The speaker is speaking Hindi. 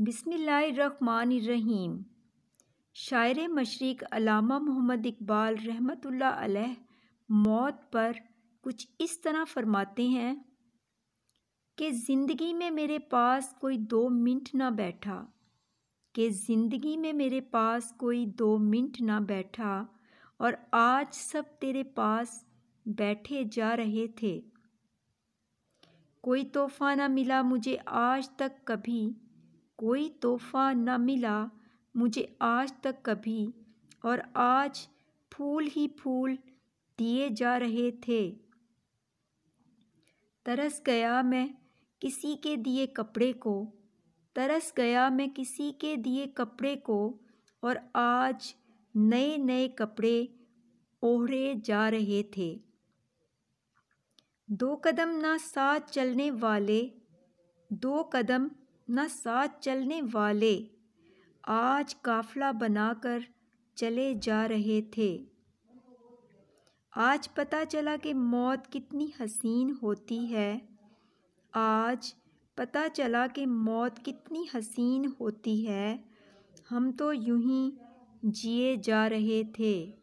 रहीम शायर मशरक़ अलामा मोहम्मद इकबाल रहमत अलह मौत पर कुछ इस तरह फरमाते हैं कि ज़िंदगी में मेरे पास कोई दो मिनट ना बैठा कि ज़िंदगी में मेरे पास कोई दो मिनट ना बैठा और आज सब तेरे पास बैठे जा रहे थे कोई तोहफा ना मिला मुझे आज तक कभी कोई तोहफ़ा न मिला मुझे आज तक कभी और आज फूल ही फूल दिए जा रहे थे तरस गया मैं किसी के दिए कपड़े को तरस गया मैं किसी के दिए कपड़े को और आज नए नए कपड़े ओढ़े जा रहे थे दो कदम ना साथ चलने वाले दो कदम न साथ चलने वाले आज काफला बनाकर चले जा रहे थे आज पता चला कि मौत कितनी हसीन होती है आज पता चला कि मौत कितनी हसीन होती है हम तो यूं ही जिए जा रहे थे